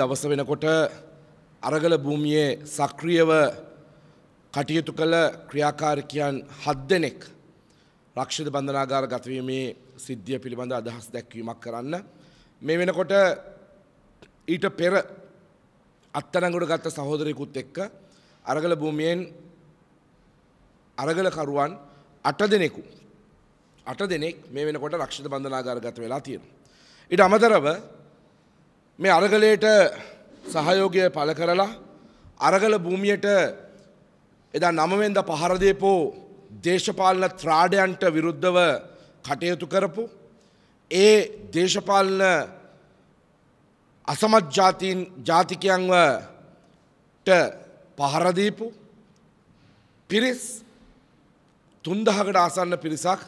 දවස වෙනකොට අරගල භූමියේ සක්‍රියව කටයුතු කළ ක්‍රියාකාරකයන් හත් දෙනෙක් රක්ෂිත බන්ධනාගාර ගතවීමේ සිද්ධිය පිළිබඳ අදහස් දැක්වීමක් කරන්න. මේ වෙනකොට ඊට පෙර අත්තනගුඩ ගත්ත සහෝදරයකුත් එක්ක අරගල භූමියෙන් අරගලකරුවන් අට දෙනෙකු. අට දෙනෙක් මේ වෙනකොට රක්ෂිත බන්ධනාගාර ගත වෙලා තියෙන. ඉට අමතරව මේ අරගලයට සහයෝගය පළ කරලා අරගල භූමියට එදා නමවෙන්ද පහරදේපෝ දේශපාලන ත්‍රාඩයන්ට විරුද්ධව කටයුතු කරපු ඒ දේශපාලන අසමත් ජාතීන් ජාතිකයන්වට පහරදීපු පිරිස් තුන්දහකට ආසන්න පිරිසක්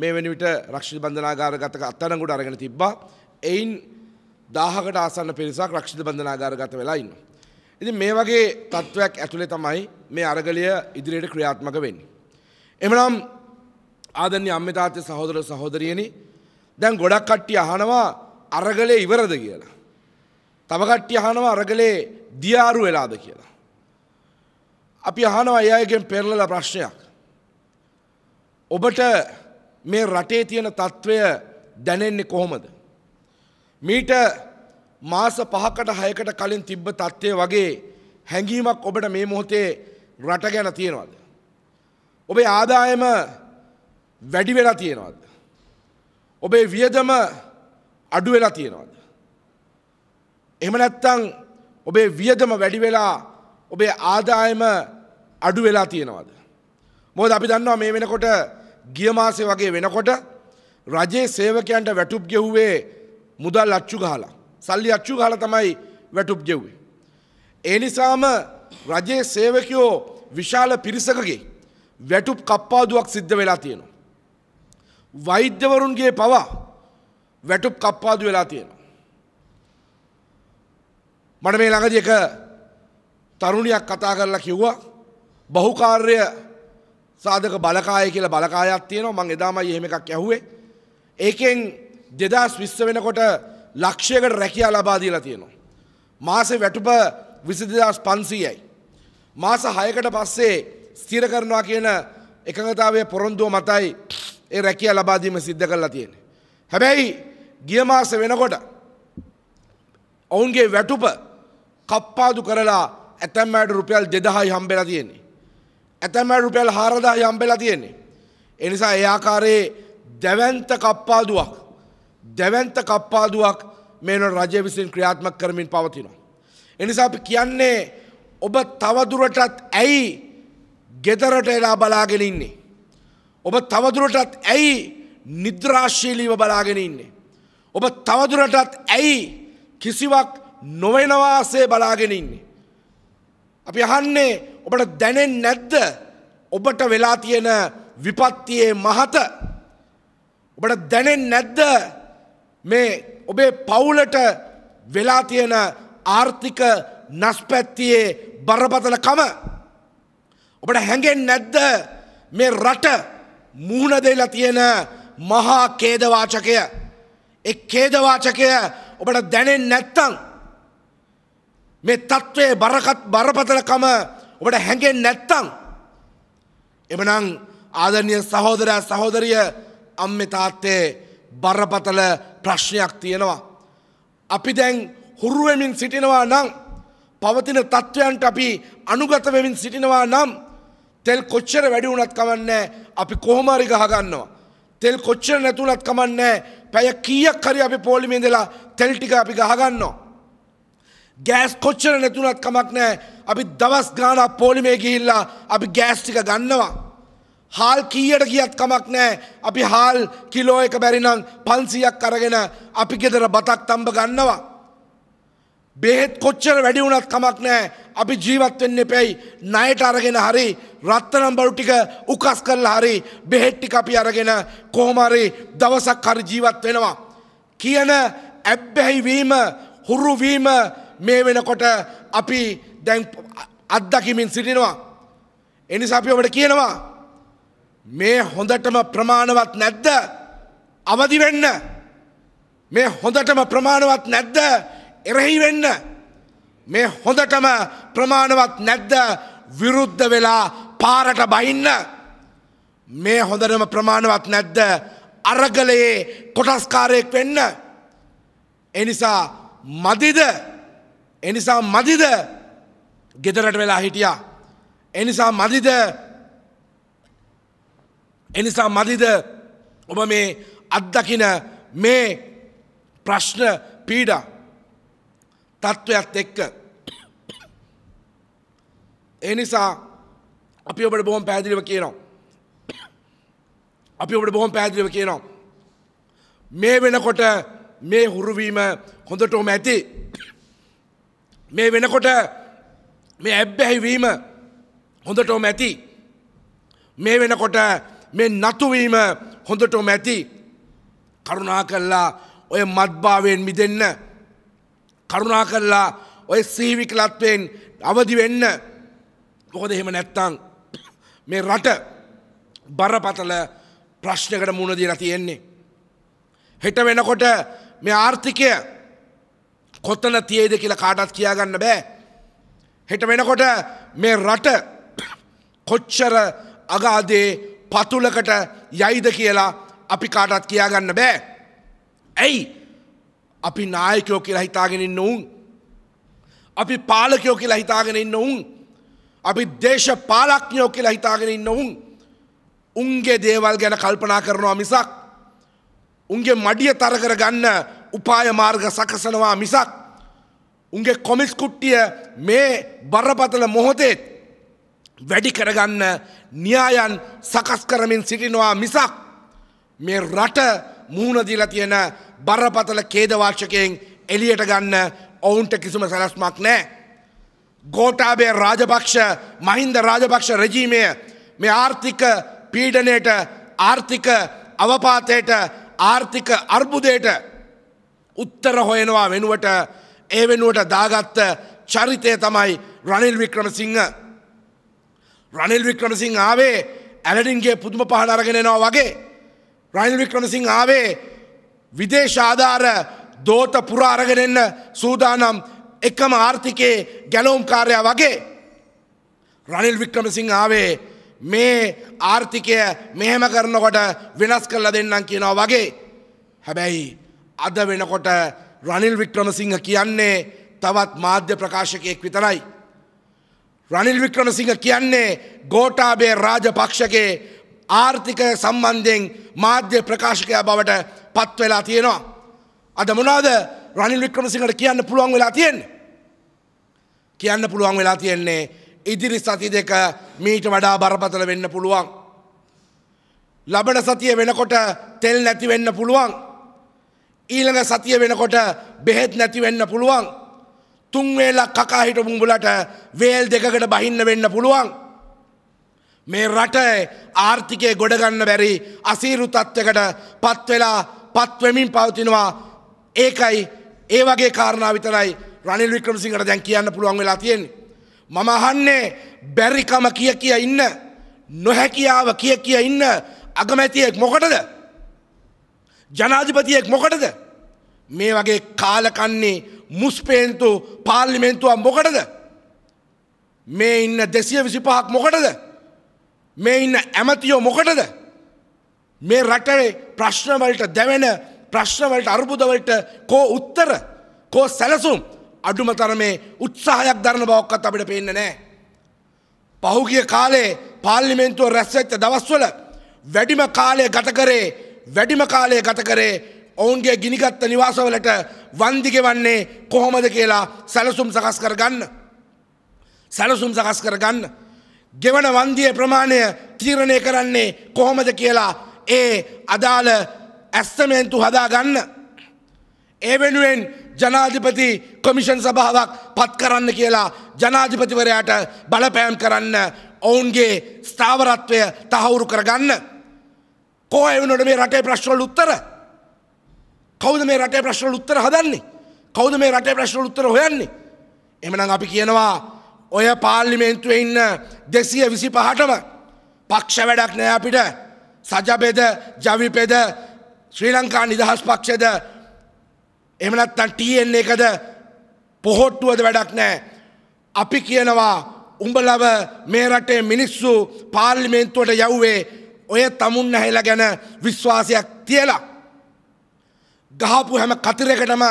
මේ වෙනවිට රක්ෂි බන්ධනාගාර ගතක අත්තනකුට අරගෙන තිබ්බා එයින් දාහකට ආසන්න පිරිසක් රක්ෂිත බන්ධනාගාරගත වෙලා ඉන්නවා. ඉතින් මේ වගේ තත්ත්වයක් ඇතුලේ තමයි මේ අරගලය ඉදිරියට ක්‍රියාත්මක වෙන්නේ. එමනම් ආදරණීය අම්මේ තාත්තේ සහෝදර සහෝදරියනි දැන් ගොඩක් කට්ටිය අහනවා අරගලේ ඉවරද කියලා. තව කට්ටිය අහනවා අරගලේ දියාරු වෙලාද කියලා. අපි අහනවා ඒ අයගෙන් පෙරලලා ප්‍රශ්නයක්. ඔබට මේ රටේ තියෙන తත්වය දැනෙන්නේ කොහොමද? මීට මාස පහකට හයකට කලින් තිබ්බ තත්ත්වය වගේ හැඟීමක් ඔබට මේ මොහොතේ රට ගැන තියෙනවද. ඔබේ ආදායම වැඩි වෙලා තියෙනවද. ඔබේ වියදම අඩු වෙලා තියෙනවද. එහෙම නැත්තං ඔබේ වියදම වැඩි වෙලා ඔබේ ආදායම අඩු වෙලා තියෙනවද. මොද අපි දන්නවා මේ වෙනකොට ගියමාසය වගේ වෙනකොට රජයේ සේවකයන්ට වැටුප් ගෙව්වේ මුදල් අච්චු ගහලා. සල්ලි අච්චු ගහලා තමයි වැටුප් ගෙව්වේ. ඒ නිසාම රජයේ සේවකයෝ විශාල පිරිසකගේ වැටුප් කප්පාදුවක් සිද්ධ වෙලා තියෙනවා. වෛද්‍යවරුන්ගේ පවා වැටුප් කප්පාදු වෙලා තියෙනවා. මට මේ ළඟදි එක තරුණියක් කතා කරලා කිව්වා බහුකාර්ය සාධක බලකාය කියලා බලකායක් තියෙනවා මං එදාමයි එහෙම එකක් ඇහුවේ. ඒකෙන් දෙදස් විස්ස වෙනකොට ලක්ෂයකට රැකයා ලබා දීලා තියෙනවා. මාසේ වැටුප විසිදස් පන්සීයයි. මාස හයකට පස්සේ ස්තිර කරනවා කියන එකඟතාවය පොරොන්දුව මතයි ඒ රැකිය ලබාදීම සිද්ධ කරලා තියෙන. හැබැයි ගිය මාස වෙනකොට ඔවුන්ගේ වැටුප කප්පාදු කරලා ඇතැම්මෑට රුපියල් දෙදහයි හම්බෙලා තියෙන්නේ. ඇතැම්මෑට රුපියල් හාරදායි හම්බෙලා තියෙන්නේ. එනිසා ඒ ආකාරයේ දැවන්ත කප්පාදුවක් දැවන්ත කප්පාදුවක් මේන රජය විසින් ක්‍රියාත්මක් කරමින් පවතිනවා. එනිසා අපි කියන්නේ ඔබ තවදුරටත් ඇයි ගෙදරට එලා බලාගෙන ඉන්නේ. ඔබ තවදුරටත් ඇයි නිද්‍රාශීලීව බලාගෙන ඉන්නේ. ඔබ තවදුරටත් ඇයි කිසිවක් නොවෙනවාසේ බලාගෙන ඉන්නේ. අපි අහන්නේ ඔබට දැනෙන් නැද්ද ඔබට වෙලා තියෙන විපත්තියේ මහත ඔබට දැනෙන් නැද්ද මේ ඔබේ පවුලට වෙලා තියෙන ආර්ථික නස්පැත්තියේ බරපතල කම ඔබට හැඟෙන් නැද්ද මේ රට මුහුණ දෙලා තියෙන මහා කේදවාචකය එක් කේදවාචකය ඔබට දැනෙන් නැත්තං මේ තත්ත්වයේ බරකත් බරපතලකම ඔබට හැඟෙන් නැත්තං එමනං ආදරණීය සහෝදරයා සහෝදරිය අම්මේ තාත්තේ බරපතල ප්‍රශ්නයක් තියෙනවා. අපි දැන් හුරුවමින් සිටිනවා නම් පවතින තත්ත්වයන්ට අපි අනුගත වෙමින් සිටිනවා නම් තෙල් කොච්චර වැඩි වුණත් කමන්නේ අපි කොහොමරි ගහගන්නවා. තෙල් කොච්චර නැතුණත් කමන්නේ පැය කීයක් හරි අපි පොලිමේ ඉඳලා තෙල් ටික අපි ගහගන්නවා. ගෑස් කොච්චර නැතුණත් කමක් නැහැ. අපි දවස් ගාණක් පොලිමේ ගිහිල්ලා අපි ගෑස් ටික ගන්නවා. හාල් කීයට කියත් කමක් නෑ අපි හාල් කිලෝ එක බැරිනම් පන්සියක් අරගෙන අපි ගෙදර බතක් තම්බ ගන්නවා. බෙහෙත් කොච්චර වැඩි වුණත් කමක් නෑ අපි ජීවත් වෙන්න එපැයි ණයට අරගෙන හරි රත්තරන් බඩු ටික උකස් කරලා හරි බෙහෙත් ටික අපි අරගෙන කොහොම හරි දවසක් හරි ජීවත් වෙනවා කියන ඇබ්බැහි වීම හුරු වීම මේ වෙනකොට අපි දැන් අත්දකිමින් සිටිනවා එනිසා අපි ඔබට කියනවා මේ හොඳටම ප්‍රමාණවත් නැද්ද අවදි වෙන්න මේ හොඳටම ප්‍රමාණවත් නැද්ද එරෙහි වෙන්න මේ හොඳටම ප්‍රමාණවත් නැද්ද විරුද්ධ වෙලා පාරට බහින්න මේ හොඳටම ප්‍රමාණවත් නැද්ද අරගලයේ කොටස්කාරයෙක් වෙන්න එනිසා මදිද එනිසා මදිද ගෙදරට වෙලා හිටියා එනිසා මදිද එනිසා මදිද ඔබ මේ අත්දකින මේ ප්‍රශ්න පීඩ තත්ත්වයක්ත් එක්ක. එනිසා අපි ඔබට බොහොම පැදිලිව කියනවා. අපි ඔබට බොහොම පැදිලිව කියනවා. මේ වෙනකොට මේ හුරුවීම හොඳටෝම ඇති. මේ වෙනකොට මේ ඇබ්බැහිවීම හොඳටෝම ඇති. මේ වෙනකොට මේ නතුවීම හොඳටම ඇති කරුණා කල්ලා ඔය මත්භාවයෙන් මිදන්න කරුණා කල්ලා ඔය සීවිකලත්වයෙන් අවදි වෙන්න මොකොද එහෙම නැත්තං මේ රට බරපතල ප්‍රශ්නකට මුණදීලා තියෙන්නේ. හෙට වෙනකොට මේ ආර්ථිකය කොත්තන තියේද කියලා කාටත් කියාගන්න බෑ. හෙට වෙනකොට මේ රට කොච්චර අගාදේ පතුලකට යයිද කියලා අපි කාටත් කියාගන්න බෑ. ඇයි අපි නායකයෝ කියලා හිතාගෙනන්න ඔවුන්. අපි පාලකයෝ කියලා හිතාගෙනන්න ඔවුන්. අපි දේශ පාලක්ඥයෝ කියලා හිතාගෙනන්න ඔවුන්. උන්ගේ දේවල් ගැන කල්පනා කරනවා මිසක්. උන්ගේ මඩිය තරකර ගන්න උපාය මාර්ග සකසනවා මිසක්. උන්ගේ කොමිස් කුට්ටිය මේ බරපතල මොහොතේත් වැඩි කරගන්න න්‍යායන් සකස් කරමින් සිටිනවා මිසක් මේ රට මූුණදිල තියෙන බරපතල කේදවාර්ශකයෙන් එලියට ගන්න ඔවුන්ට කිසිම සැලස්මක් නෑ. ගෝටාබේ රාජභක්ෂ මහින්ද රාජභක්ෂ රජීමය මේ ආර්ථික පීඩනයට ආර්ථික අවපාතයට ආර්ථික අර්බුදයට උත්තර හොයනවා වෙනුවට ඒ වෙනුවට දාගත්ත චරිතය තමයි රනිල් වික්‍රමසිංහ රනිල් වික්‍රමසිං ආවේ ඇලඩින්ගේ පුදුම පහන අරගෙනනවා වගේ. රනිල් වික්‍රමසිං ආවේ විදේශාධාර දෝත පුරා අරගෙන එන්න සූදානම් එකම ආර්ථිකයේ ගැලවුම් කාර්යය වගේ. රනිල් වික්‍රමසිං ආවේ මේ ආර්ථිකය මෙහෙම කරනකොට වෙනස් කරලා දෙන්නම් කියනවා වගේ. හැබැයි අද වෙනකොට රනිල් වික්‍රමසිංහ කියන්නේ තවත් මාධ්‍ය ප්‍රකාශකයෙක් විතරයි. රනිල් වික්‍රමසිංහ කියන්නේ ගෝටාබේ රාජපක්ෂගේ ආර්ථික සම්බන්ධයෙන් මාධ්‍ය ප්‍රකාශකයා බවට පත් වෙලා තියෙනවා. අද මොනවාද රනිල් වික්‍රමසිංහට කියන්න පුළුවන් වෙලා තියෙන්නේ. කියන්න පුළුවන් වෙලා තියෙන්නේ ඉදිරි සති දෙක මීට වඩා බරපතල වෙන්න පුළුවන්. ලබන සතිය වෙනකොට තෙල් නැති වෙන්න පුළුවන්. ඊළඟ සතිය වෙනකොට බෙහෙත් නැති වෙන්න පුළුවන්. තුන්වේලක් කකාහිට පුඹලට වේල් දෙකකට බහින්න වෙන්න පුළුවන්. මේ රට ආර්ථිකය ගොඩගන්න බැරි අසීරු තත්ත්වකට පත්වෙලා පත්වමින් පවතිනවා ඒකයි ඒ වගේ කාරණා විතරයි රනිල් වික්‍රමසිංහට දැන් කියන්න පුළුවන් වෙලා තියෙන්නේ. මම අහන්නේ බැරිකම කිය කිය ඉන්න නොහැකියාව කිය කිය ඉන්න අගමැතියෙක් මොකටද? ජනාධිපතියෙක් මොකටද? මේ වගේ කාලකන්නේ මුස්පේන්තු පාර්ලිමෙන්තුවක් මොකටද මේ ඉන්න දෙසිය විසිපහක් මොකටද මේ ඉන්න ඇමතියෝ මොකටද මේ රටේ ප්‍රශ්නවලට දැවෙන ප්‍රශ්නවලට අර්බුදවලට කෝ උත්තර කෝ සැලසුම් අඩුම තරමේ උත්සාහයක් දරන බවක්කත් අපිට පේන්න නෑ. පහුගිය කාලේ පාර්ලිමෙන්තුව රැස්වෙච්ච දවස්වල වැඩිම කාලය ගත කරේ වැඩිම කාලය ගත කරේ ඔවුන්ගේ ගිනිගත්ත නිවාසවලට වන්දිගෙවන්නේ කොහොමද කියලා සැලසුම් සකස් කරගන්න. සැලසුම් සකස් කරගන්න. ගෙවන වන්දිය ප්‍රමාණය තීරණය කරන්නේ කොහොමද කියලා ඒ අදාළ ඇස්තමේන්තු හදාගන්න. ඒ වෙනුවෙන් ජනාධිපති කොමිෂන් සභාවක් පත් කරන්න කියලා ජනාධිපතිවරයාට බලපෑම් කරන්න ඔවුන්ගේ ස්ථාවරත්වය තහවුරු කරගන්න. කෝ එවනොට මේ රටේ ප්‍රශ්වල උත්තර. කෞද මේ රටේ ප්‍රශ්නල උත්තර හදන්නේ කෞද මේ රටේ ප්‍රශ්නල උත්තර හොයන්නේ එමනම් අපි කියනවා ඔය පාර්ලිමේන්තුවේ ඉන්න දෙසිය විසි පහටම පක්ෂ වැඩක් නෑ අපිට සජබෙද ජවිපෙද ශ්‍රී ලංකා නිදහස් පක්ෂද එමනත්තන් ටන් එකද පොහොට්ටුවද වැඩක් නෑ අපි කියනවා උඹලව මේ රටේ මිනිස්සු පාර්ලිමේන්තුවට යව්වේ ඔය තමුන් නැහිලා ගැන විශ්වාසයක් තියලා ගහපු හැම කතරකටම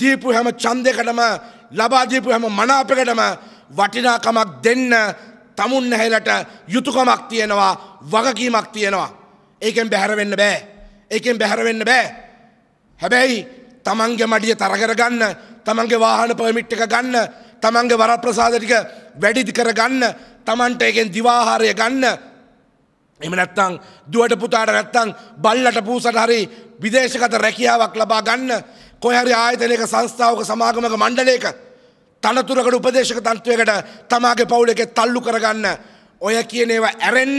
දීපු හැම ඡන්දයකටම ලබා දීපු හැම මනාපයකටම වටිනාකමක් දෙන්න tamun නැහැලට යුතුයකමක් තියෙනවා වගකීමක් තියෙනවා ඒකෙන් බැහැර වෙන්න බෑ ඒකෙන් බැහැර වෙන්න බෑ හැබැයි තමන්ගේ මඩිය තර කරගන්න තමන්ගේ වාහන පර්මිට් එක ගන්න තමන්ගේ වරප්‍රසාද ටික වැඩි කර ගන්න තමන්ට ඒකෙන් දිවාහාරය ගන්න එම නැත්තං දුවට පුතාට නැත්තං බල්ලට පූසට හරි විදේශගත රැකියාවක් ලබා ගන්න කොහරි ආයතනයක සංස්ථාවක සමාගමක මණ්ඩලයක තනතුරකට උපදේශක තත්ත්වයකට තමාගේ පවුලක තල්ලු කරගන්න ඔය කියන ඒවා ඇරෙන්න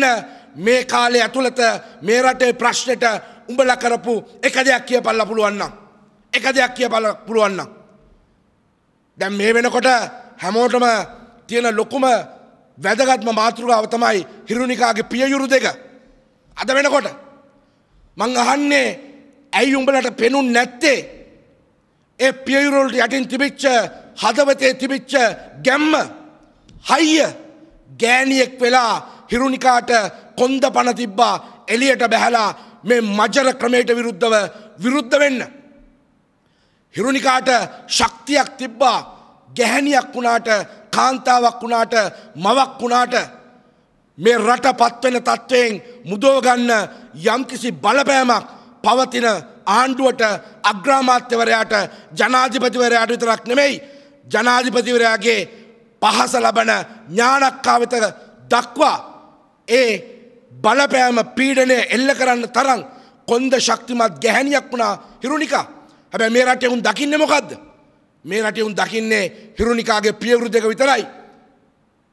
මේ කාලේ ඇතුළත මේ රටේ ප්‍රශ්නෙට උඹලා කරපු එක දෙයක් කියපල්ලා පුළුවන් නම් එක දෙයක් කියපල්ලා පුළුවන් නම් දැන් මේ වෙනකොට හැමෝටම තියෙන ලොකුම වැදගත්ම මාතෘකාව තමයි හිරුණිකාගේ පියයුරු දෙක අද වෙනකොට මං අහන්නේ ඇයි උඹලට පෙනුන් නැත්තේ ඒ පියයුරුල්ට යටින් තිබිච්ච හදවතේ තිබිච්ච ගැම්ම හයිය ගෑණියෙක් වෙලා හිරුණිකාට කොන්ද පණ තිබ්බා එලියට බැහැලා මේ මජර ක්‍රමයට විරුද්ධව විරුද්ධ වෙන්න. හිරුණිකාට ශක්තියක් තිබ්බා ගැහැණියක් වුණාට කාන්තාවක් වුණාට මවක් වුණාට මේ රට පත්වෙන තත්ත්වයෙන් මුදෝගන්න යම්කිසි බලපෑමක් පවතින ආණ්ඩුවට අග්‍රාමාත්‍යවරයාට ජනාධිපතිවරයාට විතරක් නෙමෙයි ජනාධිපතිවරයාගේ පහස ලබන ඥානක්කාවිත දක්වා ඒ බලපෑම පීඩනය එල්ල කරන්න තරම් කොන්ද ශක්තිමත් ගැහැනියක් වුණා හිරුණිකා හැබැ මේ රටේ උන් දකින්නේ මොකද්ද මේ රටේ උන් දකින්නේ හිරුනිකාගේ පියවරු දෙක විතරයි.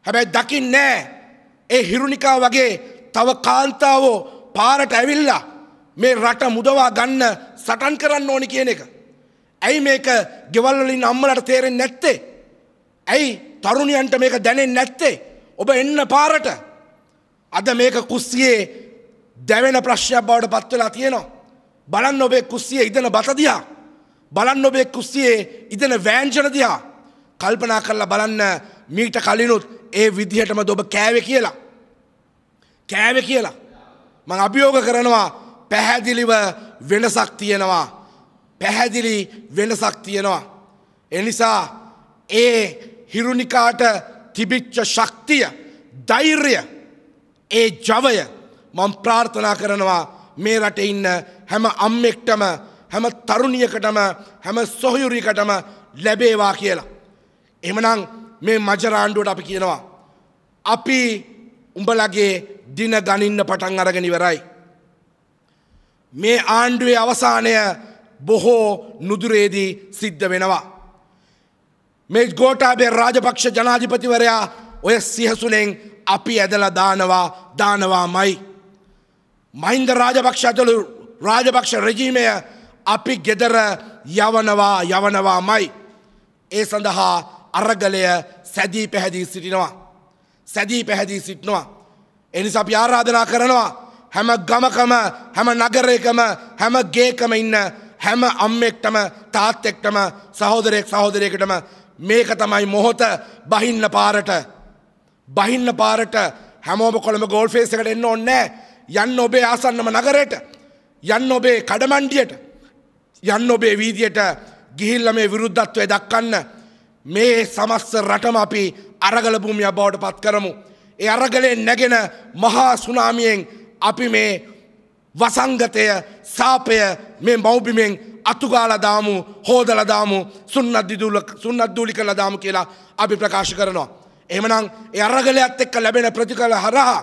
හැබැයි දකින්නේ ඒ හිරුනිකා වගේ තව කාන්තාවෝ පාරට ඇවිල්ලා මේ රට මුදවා ගන්න සටන් කරන්න ඕනි කියන එක. ඇයි මේක ගෙවල් වලින් අම්මලට තේරෙන්නේ නැත්තේ? ඇයි තරුණියන්ට මේක දැනෙන්නේ නැත්තේ? ඔබ එන්න පාරට. අද මේක කුස්සියේ දැවෙන ප්‍රශ්නයක් බවට පත් වෙලා තියෙනවා. බලන්න ඔබේ කුස්සියේ ඉදෙන බත දිහා. බලන්න ඔබේ කුස්සියේ ඉදෙන වෑංජන දිහා කල්පනා කරලා බලන්න මීට කලිනුත් ඒ විදිහටම ඔබ කෑවේ කියලා. කෑවේ කියලා. මං අභියෝග කරනවා පැහැදිලිව වෙනසක් තියෙනවා. පැහැදිලි වෙනසක් තියෙනවා. එනිසා ඒ හිරුණිකාට තිබිච්ච ශක්තිය දෛර්ය ඒ ජවය මං ප්‍රාර්ථනා කරනවා මේ රට ඉන්න හැම අම්මෙක්ටම හැම තරුණියකටම හැම සොහයුරිකටම ලැබේවා කියලා. එමනං මේ මජරාණ්ඩුවට අපි කියනවා. අපි උඹලගේ දින ගනින්න පටන් අරගෙනනිවරයි. මේ ආණ්ඩුවේ අවසානය බොහෝ නුදුරේදී සිද්ධ වෙනවා. මේ ගෝටාබේ රාජපක්ෂ ජනාධිපතිවරයා ඔය සිහසුනෙන් අපි ඇදල දානවා දානවා මයි. මහින්ද රාජපක්ෂ ඇතුළු රාජපක්ෂ රජීමය අපි ගෙදර යවනවා යවනවාමයි. ඒ සඳහා අරගලය සැදී පැහැදී සිටිනවා. සැදී පැහැදී සිටිනවා. එනිසා අපි ආරාධනා කරනවා හැම ගමකම හැම නගරයකම හැම ගේකම ඉන්න හැම අම්මෙක්ටම තාත්තෙක්ටම සහෝදරයෙක් සහෝදරයකටම මේක තමයි මොහොත බහින්න පාරට බහින්න පාරට හැමෝම කොළඹ ගෝල් ෆේසකට එන්න ඕන්නෑ යන්න ඔබේ ආසන්නම නගරයට යන්න ඔබේ කඩමණ්ඩියට යන්න ඔබේ වීදියට ගිහිල්ල මේ විරුද්ධත්වය දක්කන්න මේ සමස්ස රටම අපි අරගල භූමිය බවට පත් කරමු. ඒ අරගලේ නැගෙන මහා සුනාමියෙන් අපි මේ වසංගතය සාපය මේ මෞබිමෙන් අතුගාල දාමු හෝදල දාමු සුන්නද්දිදුල සුන්නද්දූලි කළ දාමු කියලා අපි ප්‍රකාශ කරනවා. එමනම් ඒ අරගලයත් එක්ක ලැබෙන ප්‍රතිඵල හරහා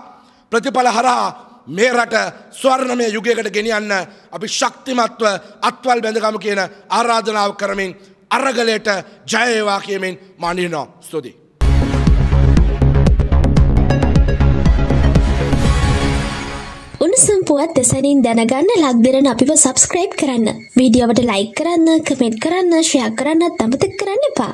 ප්‍රතිඵල හරහා මේ රට ස්වර්ණමය යුගයකට ගෙනියන්න අපි ශක්තිමත්ව අත්වල් බැඳගම කියන ආරාධනාව කරමින් අරගලයට ජයේවා කියමින් මනිනෝ ස්තුතියි. උණුසුම් පුවත් දෙසැනින් දැනගන්න ලක්දරන අපිව සබස්ක්‍රයිබ් කරන්න. වීඩියෝවට ලයි කරන්න කමෙන්ට් කරන්න ශ්‍රයක් කරන්නත් අමතක් කරන්න එපා.